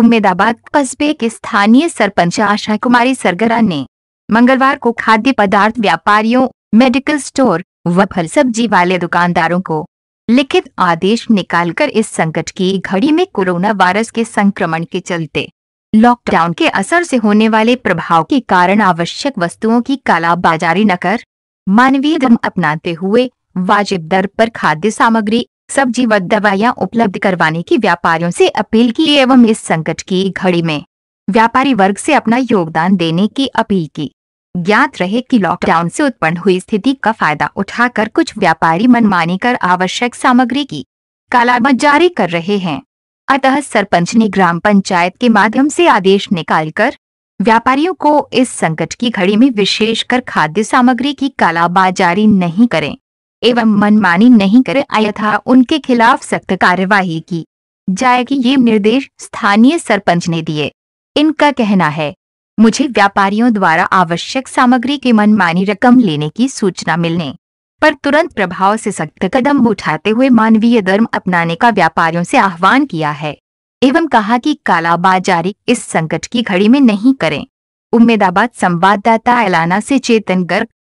उम्मेदाबाद कस्बे के स्थानीय सरपंच आशा कुमारी सरगरा ने मंगलवार को खाद्य पदार्थ व्यापारियों मेडिकल स्टोर व फल सब्जी वाले दुकानदारों को लिखित आदेश निकालकर इस संकट की घड़ी में कोरोना वायरस के संक्रमण के चलते लॉकडाउन के असर से होने वाले प्रभाव के कारण आवश्यक वस्तुओं की कालाबाजारी न कर मानवीय दम अपनाते हुए वाजिब दर पर खाद्य सामग्री सब्जी व दवाइयाँ उपलब्ध करवाने की व्यापारियों से अपील की एवं इस संकट की घड़ी में व्यापारी वर्ग से अपना योगदान देने की अपील की ज्ञात रहे कि लॉकडाउन से उत्पन्न हुई स्थिति का फायदा उठाकर कुछ व्यापारी मनमानी कर आवश्यक सामग्री की कालाबाजारी जारी कर रहे हैं अतः सरपंच ने ग्राम पंचायत के माध्यम से आदेश निकालकर व्यापारियों को इस संकट की घड़ी में विशेषकर खाद्य सामग्री की कालाबाजारी नहीं करें एवं मनमानी नहीं करे अयथा उनके खिलाफ सख्त कार्यवाही की जाएगी ये निर्देश स्थानीय सरपंच ने दिए इनका कहना है मुझे व्यापारियों द्वारा आवश्यक सामग्री की मनमानी रकम लेने की सूचना मिलने पर तुरंत प्रभाव से सख्त कदम उठाते हुए मानवीय धर्म अपनाने का व्यापारियों से आह्वान किया है एवं कहा कि कालाबाजारी इस संकट की घड़ी में नहीं करें उम्मेदाबाद संवाददाता एलाना से चेतन गर्ग